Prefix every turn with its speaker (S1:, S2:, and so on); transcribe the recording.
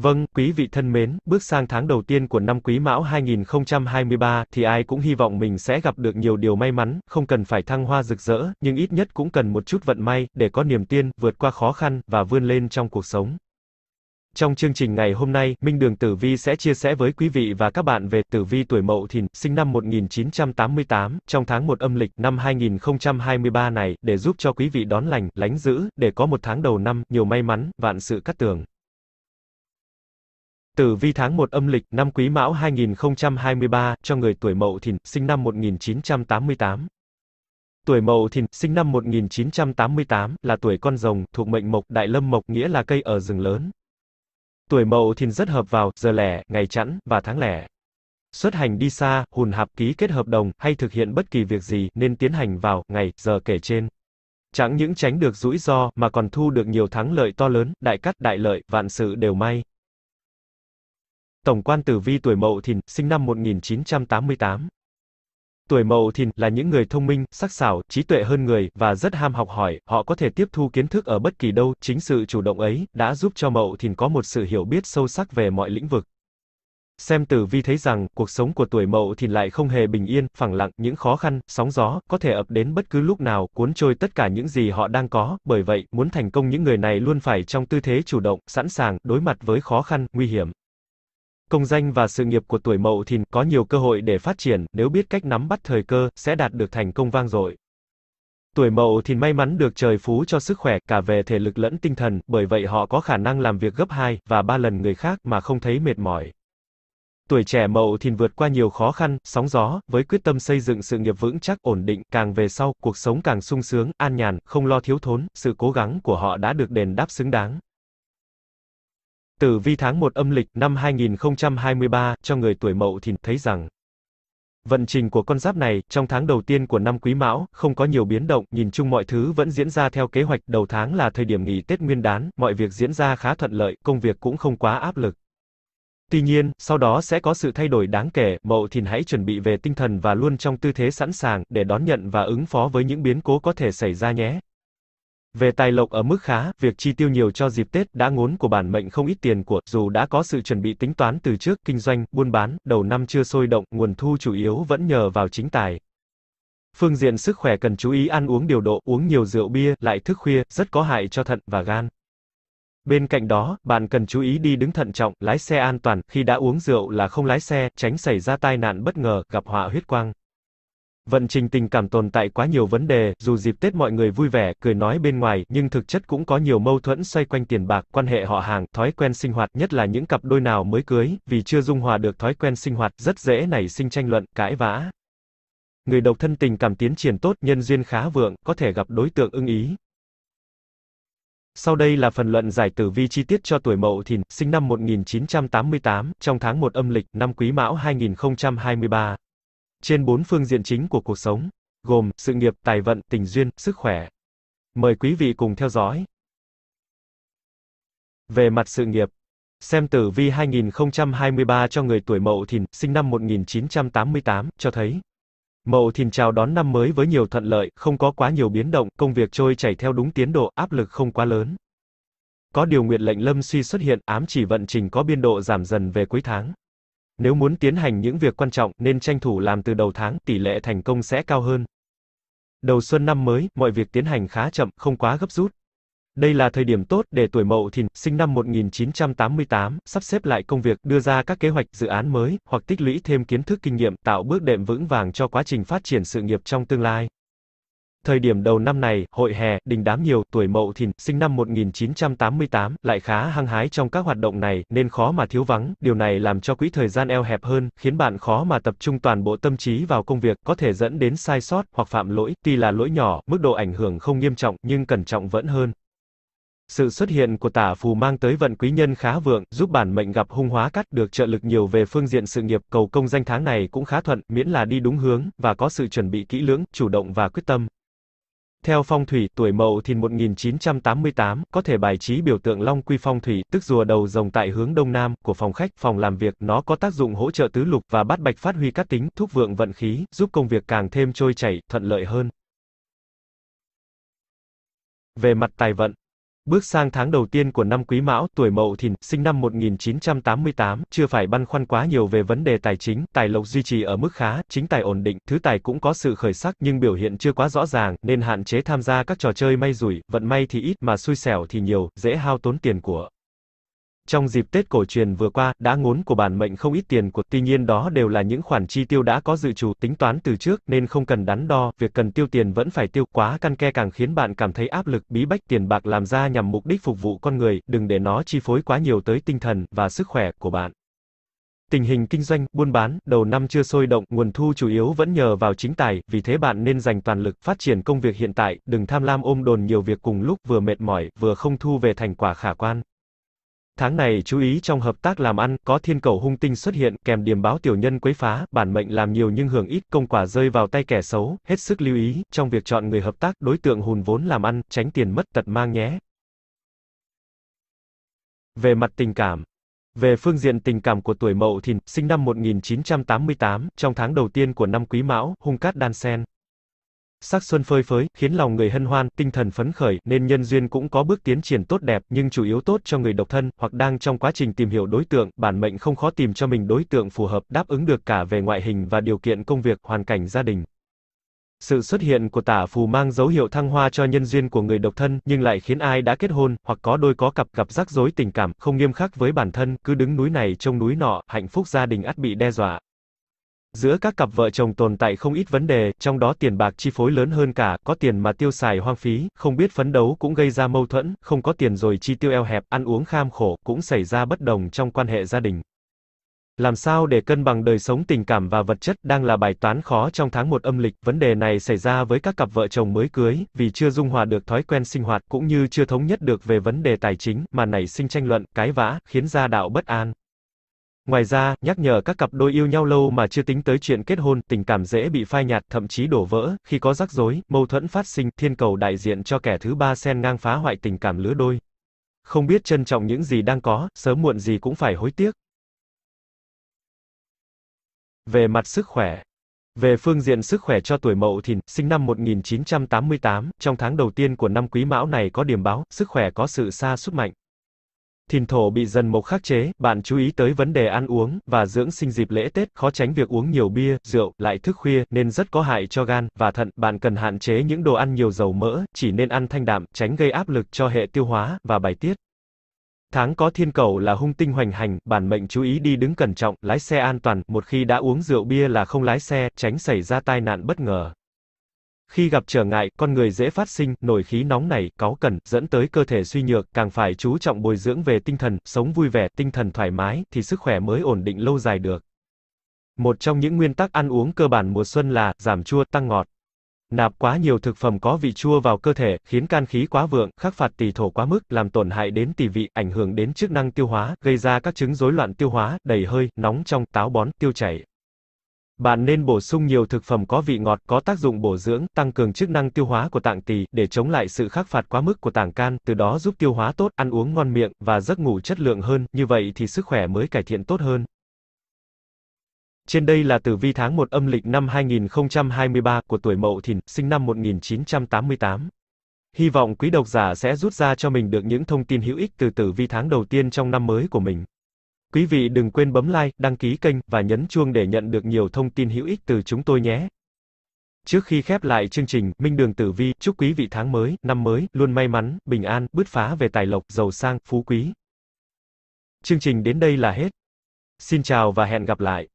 S1: Vâng, quý vị thân mến, bước sang tháng đầu tiên của năm Quý Mão 2023 thì ai cũng hy vọng mình sẽ gặp được nhiều điều may mắn, không cần phải thăng hoa rực rỡ, nhưng ít nhất cũng cần một chút vận may để có niềm tin, vượt qua khó khăn và vươn lên trong cuộc sống. Trong chương trình ngày hôm nay, Minh Đường Tử Vi sẽ chia sẻ với quý vị và các bạn về Tử Vi tuổi Mậu Thìn, sinh năm 1988, trong tháng 1 âm lịch năm 2023 này, để giúp cho quý vị đón lành, lánh giữ, để có một tháng đầu năm, nhiều may mắn, vạn sự cát tường. Tử vi tháng 1 âm lịch năm Quý Mão 2023 cho người tuổi Mậu Thìn, sinh năm 1988. Tuổi Mậu Thìn, sinh năm 1988 là tuổi con rồng, thuộc mệnh mộc, đại lâm mộc nghĩa là cây ở rừng lớn. Tuổi Mậu Thìn rất hợp vào giờ lẻ, ngày chẵn và tháng lẻ. Xuất hành đi xa, hùn hạp ký kết hợp đồng hay thực hiện bất kỳ việc gì nên tiến hành vào ngày giờ kể trên. Chẳng những tránh được rủi ro mà còn thu được nhiều thắng lợi to lớn, đại cát đại lợi, vạn sự đều may. Tổng quan tử vi tuổi Mậu Thìn, sinh năm 1988. Tuổi Mậu Thìn là những người thông minh, sắc sảo, trí tuệ hơn người và rất ham học hỏi, họ có thể tiếp thu kiến thức ở bất kỳ đâu, chính sự chủ động ấy đã giúp cho Mậu Thìn có một sự hiểu biết sâu sắc về mọi lĩnh vực. Xem tử vi thấy rằng, cuộc sống của tuổi mậu thìn lại không hề bình yên, phẳng lặng, những khó khăn, sóng gió, có thể ập đến bất cứ lúc nào, cuốn trôi tất cả những gì họ đang có, bởi vậy, muốn thành công những người này luôn phải trong tư thế chủ động, sẵn sàng, đối mặt với khó khăn, nguy hiểm. Công danh và sự nghiệp của tuổi Mậu Thìn có nhiều cơ hội để phát triển, nếu biết cách nắm bắt thời cơ sẽ đạt được thành công vang dội. Tuổi Mậu Thìn may mắn được trời phú cho sức khỏe cả về thể lực lẫn tinh thần, bởi vậy họ có khả năng làm việc gấp 2 và 3 lần người khác mà không thấy mệt mỏi. Tuổi trẻ Mậu Thìn vượt qua nhiều khó khăn, sóng gió, với quyết tâm xây dựng sự nghiệp vững chắc, ổn định, càng về sau, cuộc sống càng sung sướng, an nhàn, không lo thiếu thốn, sự cố gắng của họ đã được đền đáp xứng đáng. Tử vi tháng 1 âm lịch năm 2023 cho người tuổi Mậu Thìn thấy rằng Vận trình của con giáp này, trong tháng đầu tiên của năm Quý Mão, không có nhiều biến động, nhìn chung mọi thứ vẫn diễn ra theo kế hoạch, đầu tháng là thời điểm nghỉ Tết Nguyên đán, mọi việc diễn ra khá thuận lợi, công việc cũng không quá áp lực. Tuy nhiên, sau đó sẽ có sự thay đổi đáng kể, Mậu Thìn hãy chuẩn bị về tinh thần và luôn trong tư thế sẵn sàng để đón nhận và ứng phó với những biến cố có thể xảy ra nhé. Về tài lộc ở mức khá, việc chi tiêu nhiều cho dịp Tết đã ngốn của bản mệnh không ít tiền của, dù đã có sự chuẩn bị tính toán từ trước, kinh doanh, buôn bán, đầu năm chưa sôi động, nguồn thu chủ yếu vẫn nhờ vào chính tài. Phương diện sức khỏe cần chú ý ăn uống điều độ, uống nhiều rượu bia, lại thức khuya, rất có hại cho thận và gan. Bên cạnh đó, bạn cần chú ý đi đứng thận trọng, lái xe an toàn, khi đã uống rượu là không lái xe, tránh xảy ra tai nạn bất ngờ, gặp họa huyết quang. Vận trình tình cảm tồn tại quá nhiều vấn đề, dù dịp Tết mọi người vui vẻ, cười nói bên ngoài, nhưng thực chất cũng có nhiều mâu thuẫn xoay quanh tiền bạc, quan hệ họ hàng, thói quen sinh hoạt, nhất là những cặp đôi nào mới cưới, vì chưa dung hòa được thói quen sinh hoạt, rất dễ nảy sinh tranh luận, cãi vã. Người độc thân tình cảm tiến triển tốt, nhân duyên khá vượng, có thể gặp đối tượng ưng ý. Sau đây là phần luận giải tử vi chi tiết cho tuổi Mậu Thìn, sinh năm 1988, trong tháng 1 âm lịch, năm Quý Mão 2023 trên bốn phương diện chính của cuộc sống, gồm sự nghiệp, tài vận, tình duyên, sức khỏe. Mời quý vị cùng theo dõi. Về mặt sự nghiệp, xem tử vi 2023 cho người tuổi Mậu Thìn, sinh năm 1988, cho thấy Mậu Thìn chào đón năm mới với nhiều thuận lợi, không có quá nhiều biến động, công việc trôi chảy theo đúng tiến độ, áp lực không quá lớn. Có điều nguyện lệnh lâm suy xuất hiện, ám chỉ vận trình có biên độ giảm dần về cuối tháng. Nếu muốn tiến hành những việc quan trọng nên tranh thủ làm từ đầu tháng, tỷ lệ thành công sẽ cao hơn. Đầu xuân năm mới, mọi việc tiến hành khá chậm, không quá gấp rút. Đây là thời điểm tốt để tuổi Mậu Thìn, sinh năm 1988, sắp xếp lại công việc, đưa ra các kế hoạch, dự án mới, hoặc tích lũy thêm kiến thức kinh nghiệm, tạo bước đệm vững vàng cho quá trình phát triển sự nghiệp trong tương lai. Thời điểm đầu năm này, hội hè, đình đám nhiều, tuổi mậu thìn, sinh năm 1988, lại khá hăng hái trong các hoạt động này, nên khó mà thiếu vắng, điều này làm cho quỹ thời gian eo hẹp hơn, khiến bạn khó mà tập trung toàn bộ tâm trí vào công việc, có thể dẫn đến sai sót, hoặc phạm lỗi, tuy là lỗi nhỏ, mức độ ảnh hưởng không nghiêm trọng, nhưng cẩn trọng vẫn hơn. Sự xuất hiện của tả phù mang tới vận quý nhân khá vượng, giúp bản mệnh gặp hung hóa cắt được trợ lực nhiều về phương diện sự nghiệp, cầu công danh tháng này cũng khá thuận, miễn là đi đúng hướng, và có sự chuẩn bị kỹ lưỡng, chủ động và quyết tâm. Theo phong thủy, tuổi Mậu Thìn 1988 có thể bài trí biểu tượng Long Quy phong thủy, tức rùa đầu rồng tại hướng đông nam của phòng khách, phòng làm việc, nó có tác dụng hỗ trợ tứ lục và bát bạch phát huy các tính, thúc vượng vận khí, giúp công việc càng thêm trôi chảy, thuận lợi hơn. Về mặt tài vận Bước sang tháng đầu tiên của năm Quý Mão, tuổi Mậu Thìn, sinh năm 1988, chưa phải băn khoăn quá nhiều về vấn đề tài chính, tài lộc duy trì ở mức khá, chính tài ổn định, thứ tài cũng có sự khởi sắc nhưng biểu hiện chưa quá rõ ràng, nên hạn chế tham gia các trò chơi may rủi, vận may thì ít mà xui xẻo thì nhiều, dễ hao tốn tiền của. Trong dịp Tết cổ truyền vừa qua, đã ngốn của bản mệnh không ít tiền của, tuy nhiên đó đều là những khoản chi tiêu đã có dự trù, tính toán từ trước, nên không cần đắn đo, việc cần tiêu tiền vẫn phải tiêu, quá căn ke càng khiến bạn cảm thấy áp lực, bí bách tiền bạc làm ra nhằm mục đích phục vụ con người, đừng để nó chi phối quá nhiều tới tinh thần và sức khỏe của bạn. Tình hình kinh doanh, buôn bán, đầu năm chưa sôi động, nguồn thu chủ yếu vẫn nhờ vào chính tài, vì thế bạn nên dành toàn lực phát triển công việc hiện tại, đừng tham lam ôm đồn nhiều việc cùng lúc, vừa mệt mỏi, vừa không thu về thành quả khả quan. Tháng này chú ý trong hợp tác làm ăn, có thiên cầu hung tinh xuất hiện, kèm điểm báo tiểu nhân quấy phá, bản mệnh làm nhiều nhưng hưởng ít, công quả rơi vào tay kẻ xấu, hết sức lưu ý, trong việc chọn người hợp tác, đối tượng hùn vốn làm ăn, tránh tiền mất tật mang nhé. Về mặt tình cảm, về phương diện tình cảm của tuổi Mậu Thìn, sinh năm 1988, trong tháng đầu tiên của năm Quý Mão, hung cát đan sen sắc xuân phơi phới, khiến lòng người hân hoan, tinh thần phấn khởi, nên nhân duyên cũng có bước tiến triển tốt đẹp, nhưng chủ yếu tốt cho người độc thân, hoặc đang trong quá trình tìm hiểu đối tượng, bản mệnh không khó tìm cho mình đối tượng phù hợp, đáp ứng được cả về ngoại hình và điều kiện công việc, hoàn cảnh gia đình. Sự xuất hiện của tả phù mang dấu hiệu thăng hoa cho nhân duyên của người độc thân, nhưng lại khiến ai đã kết hôn, hoặc có đôi có cặp gặp rắc rối tình cảm, không nghiêm khắc với bản thân, cứ đứng núi này trông núi nọ, hạnh phúc gia đình ắt bị đe dọa. Giữa các cặp vợ chồng tồn tại không ít vấn đề, trong đó tiền bạc chi phối lớn hơn cả, có tiền mà tiêu xài hoang phí, không biết phấn đấu cũng gây ra mâu thuẫn, không có tiền rồi chi tiêu eo hẹp, ăn uống kham khổ, cũng xảy ra bất đồng trong quan hệ gia đình. Làm sao để cân bằng đời sống tình cảm và vật chất đang là bài toán khó trong tháng một âm lịch, vấn đề này xảy ra với các cặp vợ chồng mới cưới, vì chưa dung hòa được thói quen sinh hoạt cũng như chưa thống nhất được về vấn đề tài chính, mà nảy sinh tranh luận, cái vã, khiến gia đạo bất an. Ngoài ra, nhắc nhở các cặp đôi yêu nhau lâu mà chưa tính tới chuyện kết hôn, tình cảm dễ bị phai nhạt, thậm chí đổ vỡ, khi có rắc rối, mâu thuẫn phát sinh, thiên cầu đại diện cho kẻ thứ ba xen ngang phá hoại tình cảm lứa đôi. Không biết trân trọng những gì đang có, sớm muộn gì cũng phải hối tiếc. Về mặt sức khỏe, về phương diện sức khỏe cho tuổi Mậu Thìn, sinh năm 1988, trong tháng đầu tiên của năm Quý Mão này có điểm báo, sức khỏe có sự xa sút mạnh thìn thổ bị dần mộc khắc chế, bạn chú ý tới vấn đề ăn uống và dưỡng sinh dịp lễ Tết, khó tránh việc uống nhiều bia, rượu, lại thức khuya nên rất có hại cho gan và thận. Bạn cần hạn chế những đồ ăn nhiều dầu mỡ, chỉ nên ăn thanh đạm, tránh gây áp lực cho hệ tiêu hóa và bài tiết. Tháng có thiên cầu là hung tinh hoành hành, bản mệnh chú ý đi đứng cẩn trọng, lái xe an toàn, một khi đã uống rượu bia là không lái xe, tránh xảy ra tai nạn bất ngờ. Khi gặp trở ngại, con người dễ phát sinh nổi khí nóng này, cáu cẩn, dẫn tới cơ thể suy nhược, càng phải chú trọng bồi dưỡng về tinh thần, sống vui vẻ, tinh thần thoải mái thì sức khỏe mới ổn định lâu dài được. Một trong những nguyên tắc ăn uống cơ bản mùa xuân là giảm chua tăng ngọt. Nạp quá nhiều thực phẩm có vị chua vào cơ thể, khiến can khí quá vượng, khắc phạt tỳ thổ quá mức, làm tổn hại đến tỳ vị, ảnh hưởng đến chức năng tiêu hóa, gây ra các chứng rối loạn tiêu hóa, đầy hơi, nóng trong, táo bón, tiêu chảy. Bạn nên bổ sung nhiều thực phẩm có vị ngọt, có tác dụng bổ dưỡng, tăng cường chức năng tiêu hóa của tạng tỳ để chống lại sự khắc phạt quá mức của tảng can, từ đó giúp tiêu hóa tốt, ăn uống ngon miệng và giấc ngủ chất lượng hơn, như vậy thì sức khỏe mới cải thiện tốt hơn. Trên đây là tử vi tháng 1 âm lịch năm 2023 của tuổi Mậu Thìn, sinh năm 1988. Hy vọng quý độc giả sẽ rút ra cho mình được những thông tin hữu ích từ tử vi tháng đầu tiên trong năm mới của mình. Quý vị đừng quên bấm like, đăng ký kênh và nhấn chuông để nhận được nhiều thông tin hữu ích từ chúng tôi nhé. Trước khi khép lại chương trình, Minh Đường Tử Vi chúc quý vị tháng mới, năm mới luôn may mắn, bình an, bứt phá về tài lộc, giàu sang, phú quý. Chương trình đến đây là hết. Xin chào và hẹn gặp lại.